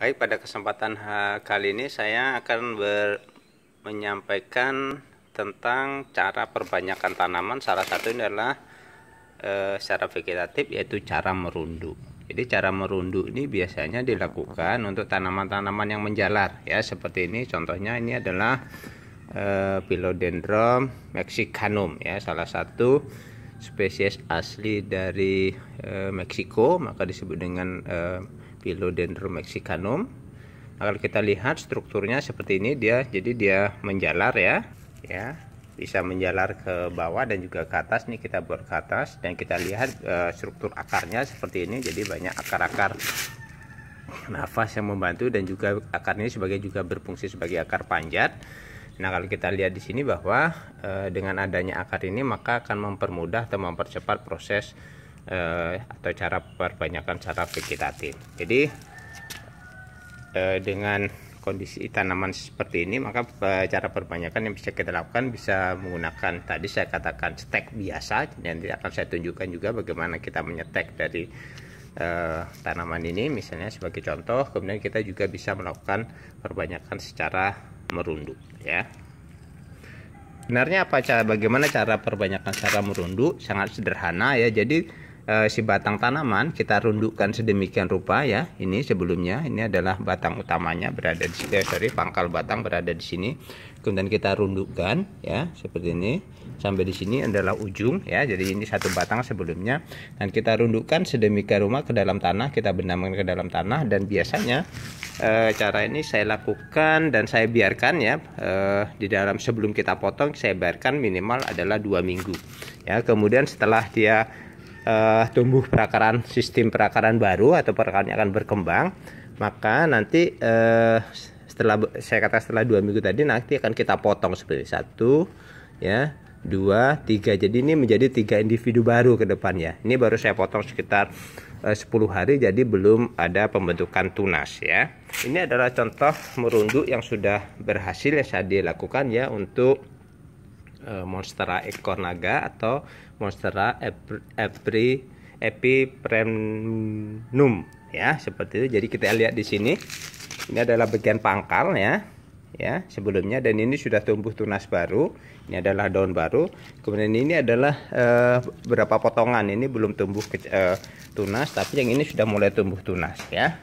Baik, pada kesempatan kali ini saya akan ber menyampaikan tentang cara perbanyakan tanaman. Salah satunya adalah e, secara vegetatif yaitu cara merunduk. Jadi cara merunduk ini biasanya dilakukan untuk tanaman-tanaman yang menjalar ya seperti ini contohnya ini adalah e, Philodendron mexicanum ya salah satu spesies asli dari e, Meksiko maka disebut dengan e, Philodendron mexicanum. Nah, kalau kita lihat strukturnya seperti ini dia jadi dia menjalar ya. Ya, bisa menjalar ke bawah dan juga ke atas nih kita buat ke atas dan kita lihat e, struktur akarnya seperti ini jadi banyak akar-akar nafas yang membantu dan juga akarnya sebagai juga berfungsi sebagai akar panjat. Nah, kalau kita lihat di sini bahwa e, dengan adanya akar ini maka akan mempermudah atau mempercepat proses eh, atau cara perbanyakan cara vegetatif jadi eh, dengan kondisi tanaman seperti ini maka eh, cara perbanyakan yang bisa kita lakukan bisa menggunakan tadi saya katakan stek biasa dan akan saya tunjukkan juga bagaimana kita menyetek dari eh, tanaman ini misalnya sebagai contoh kemudian kita juga bisa melakukan perbanyakan secara merunduk ya sebenarnya apa cara bagaimana cara perbanyakan secara merunduk sangat sederhana ya jadi Eh, si batang tanaman kita rundukkan sedemikian rupa ya. Ini sebelumnya ini adalah batang utamanya berada di sini, eh, sorry pangkal batang berada di sini. Kemudian kita rundukkan ya seperti ini sampai di sini adalah ujung ya. Jadi ini satu batang sebelumnya dan kita rundukkan sedemikian rumah ke dalam tanah, kita benamkan ke dalam tanah dan biasanya e, cara ini saya lakukan dan saya biarkan ya e, di dalam sebelum kita potong saya biarkan minimal adalah dua minggu ya kemudian setelah dia uh, tumbuh perakaran sistem perakaran baru atau perakarannya akan berkembang maka nanti uh, setelah saya kata setelah dua minggu tadi nanti akan kita potong seperti satu ya dua tiga jadi ini menjadi tiga individu baru ke depannya ini baru saya potong sekitar eh, uh, 10 hari jadi belum ada pembentukan tunas ya ini adalah contoh merunduk yang sudah berhasil yang saya dilakukan ya untuk uh, Monstera ekor naga atau Monstera epi epipremnum ya seperti itu jadi kita lihat di sini ini adalah bagian pangkal ya ya sebelumnya dan ini sudah tumbuh tunas baru ini adalah daun baru kemudian ini adalah uh, berapa potongan ini belum tumbuh ke, uh, tunas tapi yang ini sudah mulai tumbuh tunas ya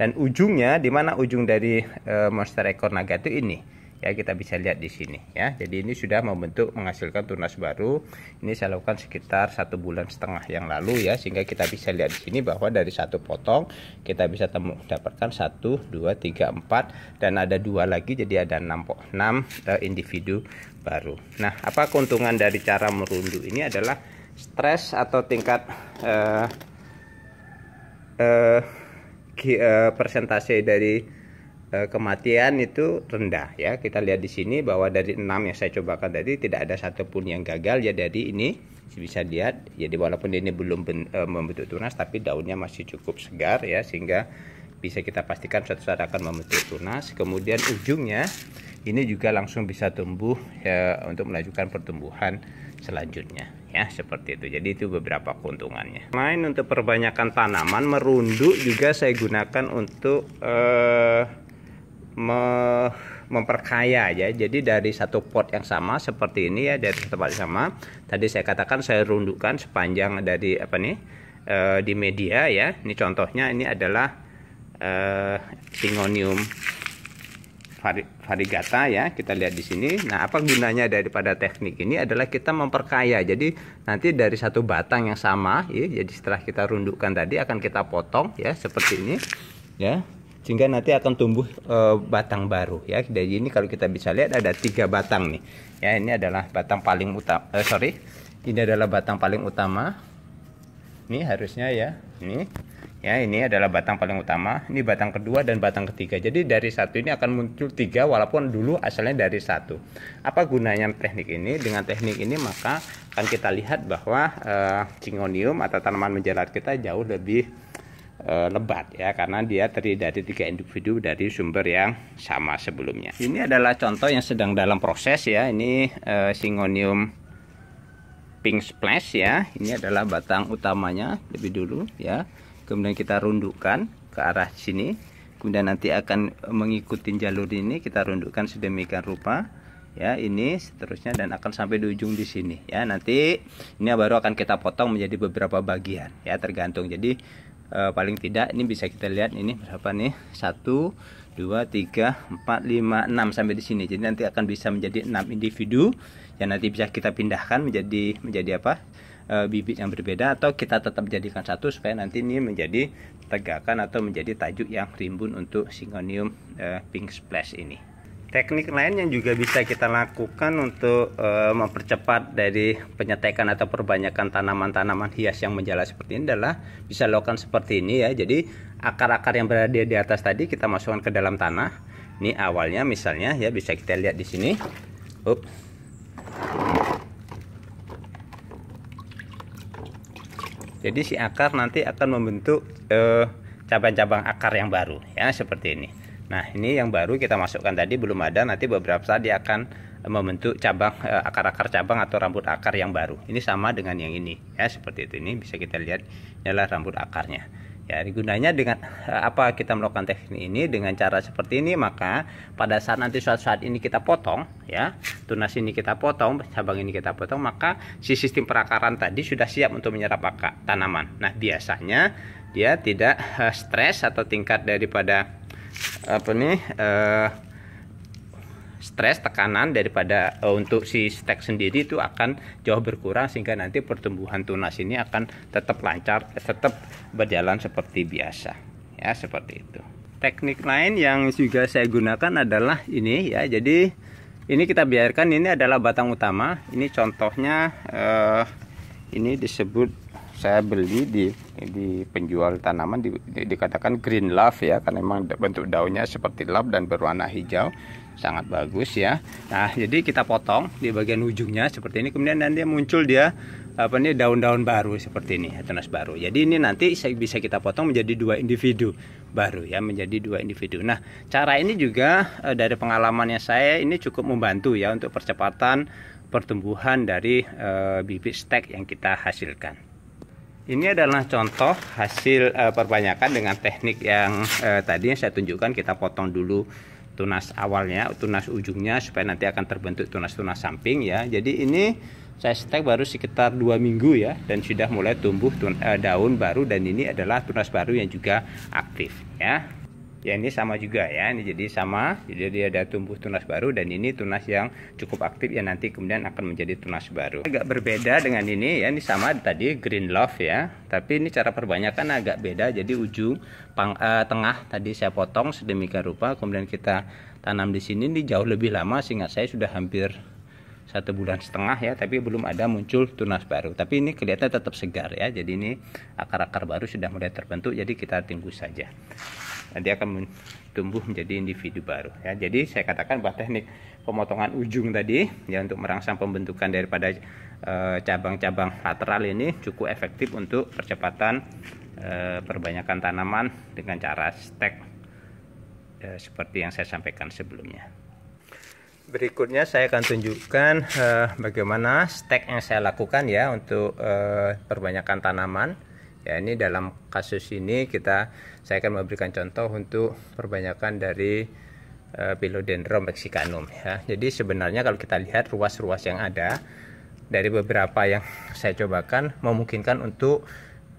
dan ujungnya di mana ujung dari uh, monster ekor naga itu ini ya kita bisa lihat di sini ya jadi ini sudah membentuk menghasilkan tunas baru ini saya lakukan sekitar satu bulan setengah yang lalu ya sehingga kita bisa lihat di sini bahwa dari satu potong kita bisa temu dapatkan satu dua tiga empat dan ada dua lagi jadi ada enam enam eh, individu baru nah apa keuntungan dari cara merundu ini adalah stres atau tingkat eh, eh, eh persentase dari Eh, kematian itu rendah ya kita lihat di sini bahwa dari enam yang saya cobakan tadi tidak ada satupun yang gagal ya dari ini bisa lihat jadi ya, walaupun ini belum ben, eh, membentuk tunas tapi daunnya masih cukup segar ya sehingga bisa kita pastikan suatu saat akan membentuk tunas kemudian ujungnya ini juga langsung bisa tumbuh ya, untuk melanjutkan pertumbuhan selanjutnya ya seperti itu jadi itu beberapa keuntungannya main untuk perbanyakan tanaman merunduk juga saya gunakan untuk eh, me memperkaya ya. Jadi dari satu pot yang sama seperti ini ya dari tempat yang sama. Tadi saya katakan saya rundukkan sepanjang dari apa nih e, di media ya. Ini contohnya ini adalah e, tingonium varigata ya kita lihat di sini nah apa gunanya daripada teknik ini adalah kita memperkaya jadi nanti dari satu batang yang sama ya jadi setelah kita rundukkan tadi akan kita potong ya seperti ini ya sehingga nanti akan tumbuh e, batang baru ya dari ini kalau kita bisa lihat ada tiga batang nih ya ini adalah batang paling utama eh, sorry ini adalah batang paling utama ini harusnya ya ini ya ini adalah batang paling utama ini batang kedua dan batang ketiga jadi dari satu ini akan muncul tiga walaupun dulu asalnya dari satu apa gunanya teknik ini dengan teknik ini maka akan kita lihat bahwa e, eh, cingonium atau tanaman menjelat kita jauh lebih Eh, lebat ya karena dia terdiri dari tiga individu dari sumber yang sama sebelumnya. Ini adalah contoh yang sedang dalam proses ya. Ini e, singonium pink splash ya. Ini adalah batang utamanya lebih dulu ya. Kemudian kita rundukkan ke arah sini. Kemudian nanti akan mengikuti jalur ini kita rundukkan sedemikian rupa ya ini seterusnya dan akan sampai di ujung di sini ya nanti ini baru akan kita potong menjadi beberapa bagian ya tergantung jadi e, paling tidak ini bisa kita lihat ini berapa nih satu dua tiga empat lima enam sampai di sini jadi nanti akan bisa menjadi enam individu yang nanti bisa kita pindahkan menjadi menjadi apa e, bibit yang berbeda atau kita tetap jadikan satu supaya nanti ini menjadi tegakan atau menjadi tajuk yang rimbun untuk singonium e, eh, pink splash ini Teknik lain yang juga bisa kita lakukan untuk e, mempercepat dari penyetekan atau perbanyakan tanaman-tanaman hias yang menjala seperti ini adalah bisa lakukan seperti ini ya. Jadi akar-akar yang berada di atas tadi kita masukkan ke dalam tanah. Ini awalnya misalnya ya bisa kita lihat di sini. Up. Jadi si akar nanti akan membentuk eh, cabang-cabang akar yang baru ya seperti ini. Nah, ini yang baru kita masukkan tadi belum ada, nanti beberapa saat dia akan eh, membentuk cabang eh, akar-akar cabang atau rambut akar yang baru. Ini sama dengan yang ini ya, seperti itu ini bisa kita lihat adalah rambut akarnya. Ya, gunanya dengan eh, apa kita melakukan teknik ini dengan cara seperti ini maka pada saat nanti suatu saat ini kita potong ya, tunas ini kita potong, cabang ini kita potong, maka si sistem perakaran tadi sudah siap untuk menyerap akar tanaman. Nah, biasanya dia tidak stres atau tingkat daripada apa nih uh, stres tekanan daripada uh, untuk si stek sendiri itu akan jauh berkurang sehingga nanti pertumbuhan tunas ini akan tetap lancar tetap berjalan seperti biasa ya seperti itu teknik lain yang juga saya gunakan adalah ini ya jadi ini kita biarkan ini adalah batang utama ini contohnya uh, ini disebut saya beli di di penjual tanaman di, di, dikatakan green love ya karena memang bentuk daunnya seperti love dan berwarna hijau sangat bagus ya nah jadi kita potong di bagian ujungnya seperti ini kemudian nanti muncul dia apa ini daun-daun baru seperti ini tunas baru jadi ini nanti bisa kita potong menjadi dua individu baru ya menjadi dua individu nah cara ini juga eh, dari pengalamannya saya ini cukup membantu ya untuk percepatan pertumbuhan dari e, bibit stek yang kita hasilkan ini adalah contoh hasil uh, perbanyakan dengan teknik yang uh, tadi saya tunjukkan kita potong dulu tunas awalnya, tunas ujungnya supaya nanti akan terbentuk tunas-tunas samping ya. Jadi ini saya stek baru sekitar dua minggu ya dan sudah mulai tumbuh tun, uh, daun baru dan ini adalah tunas baru yang juga aktif ya ya ini sama juga ya ini jadi sama jadi dia ada tumbuh tunas baru dan ini tunas yang cukup aktif ya nanti kemudian akan menjadi tunas baru agak berbeda dengan ini ya ini sama tadi green love ya tapi ini cara perbanyakan agak beda jadi ujung pang, eh, tengah tadi saya potong sedemikian rupa kemudian kita tanam di sini ini jauh lebih lama sehingga saya sudah hampir satu bulan setengah ya tapi belum ada muncul tunas baru tapi ini kelihatan tetap segar ya jadi ini akar-akar baru sudah mulai terbentuk jadi kita tunggu saja nanti akan tumbuh menjadi individu baru ya jadi saya katakan bahwa teknik pemotongan ujung tadi ya untuk merangsang pembentukan daripada eh, cabang-cabang e, lateral ini cukup efektif untuk percepatan e, perbanyakan tanaman dengan cara stek e, eh, seperti yang saya sampaikan sebelumnya berikutnya saya akan tunjukkan e, bagaimana stek yang saya lakukan ya untuk e, perbanyakan tanaman ya ini dalam kasus ini kita saya akan memberikan contoh untuk perbanyakan dari eh, Philodendron mexicanum ya. Jadi sebenarnya kalau kita lihat ruas-ruas yang ada dari beberapa yang saya cobakan memungkinkan untuk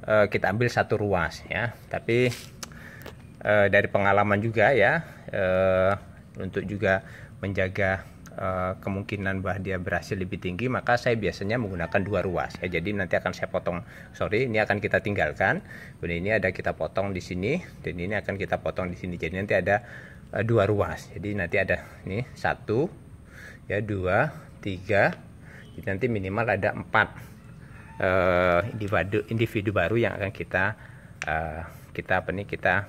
uh, kita ambil satu ruas ya. Tapi uh, dari pengalaman juga ya uh, untuk juga menjaga Eh, kemungkinan bahwa dia berhasil lebih tinggi maka saya biasanya menggunakan dua ruas ya jadi nanti akan saya potong sorry ini akan kita tinggalkan kemudian ini ada kita potong di sini dan ini akan kita potong di sini jadi nanti ada uh, dua ruas jadi nanti ada ini satu ya dua tiga jadi nanti minimal ada empat uh, individu individu baru yang akan kita uh, kita apa nih kita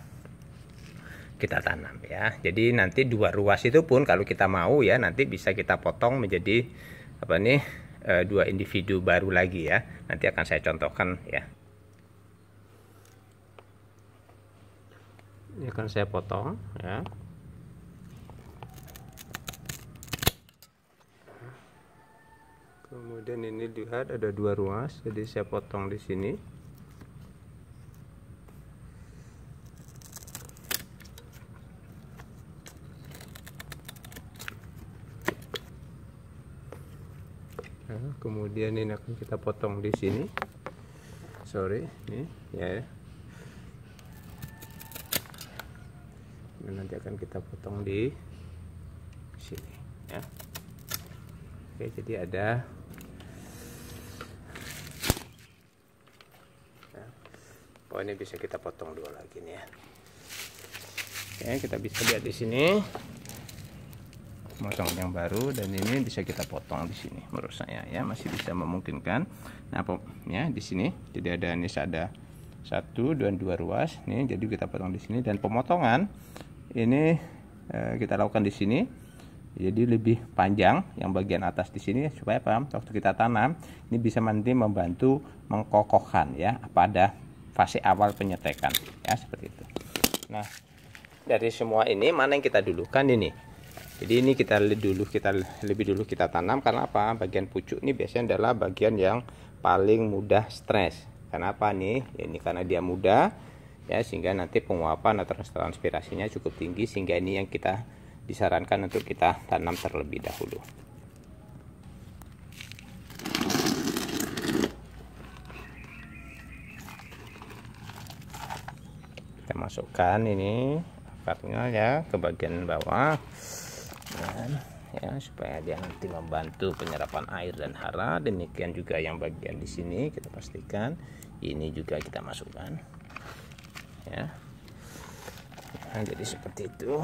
kita tanam ya. Jadi nanti dua ruas itu pun kalau kita mau ya nanti bisa kita potong menjadi apa nih e, dua individu baru lagi ya. Nanti akan saya contohkan ya. Ini akan saya potong ya. Kemudian ini lihat ada dua ruas, jadi saya potong di sini. kemudian ini akan kita potong di sini sorry ini ya dan nanti akan kita potong di sini ya oke jadi ada nah, oh ini bisa kita potong dua lagi nih ya oke kita bisa lihat di sini potong yang baru dan ini bisa kita potong di sini menurut saya ya masih bisa memungkinkan nah pop ya di sini jadi ada ini ada satu dan dua ruas nih jadi kita potong di sini dan pemotongan ini e, kita lakukan di sini jadi lebih panjang yang bagian atas di sini supaya paham waktu kita tanam ini bisa nanti membantu mengkokohkan ya pada fase awal penyetekan ya seperti itu nah dari semua ini mana yang kita dulukan ini jadi ini kita lebih dulu kita lebih dulu kita tanam karena apa bagian pucuk ini biasanya adalah bagian yang paling mudah stres kenapa nih ya, ini karena dia muda ya sehingga nanti penguapan atau transpirasinya cukup tinggi sehingga ini yang kita disarankan untuk kita tanam terlebih dahulu kita masukkan ini akarnya ya ke bagian bawah dan ya supaya dia nanti membantu penyerapan air dan hara demikian juga yang bagian di sini kita pastikan ini juga kita masukkan ya nah, jadi seperti itu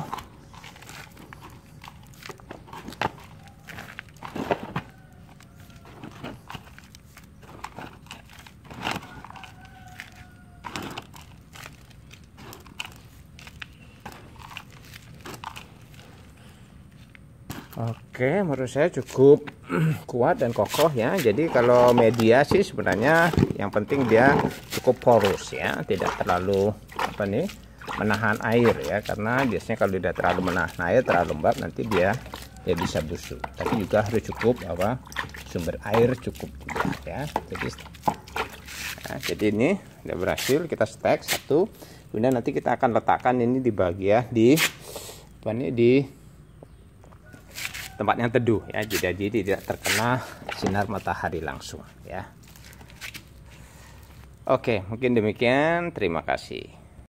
Oke, menurut saya cukup kuat dan kokoh ya. Jadi kalau media sih sebenarnya yang penting dia cukup porus ya, tidak terlalu apa nih menahan air ya, karena biasanya kalau tidak terlalu menahan air terlalu lembab nanti dia ya bisa busuk. Tapi juga harus cukup apa sumber air cukup ya. Jadi nah, jadi ini sudah berhasil kita stek satu. Kemudian nanti kita akan letakkan ini di bagian di apa nih di tempatnya teduh ya jadi jadi tidak terkena sinar matahari langsung ya oke mungkin demikian terima kasih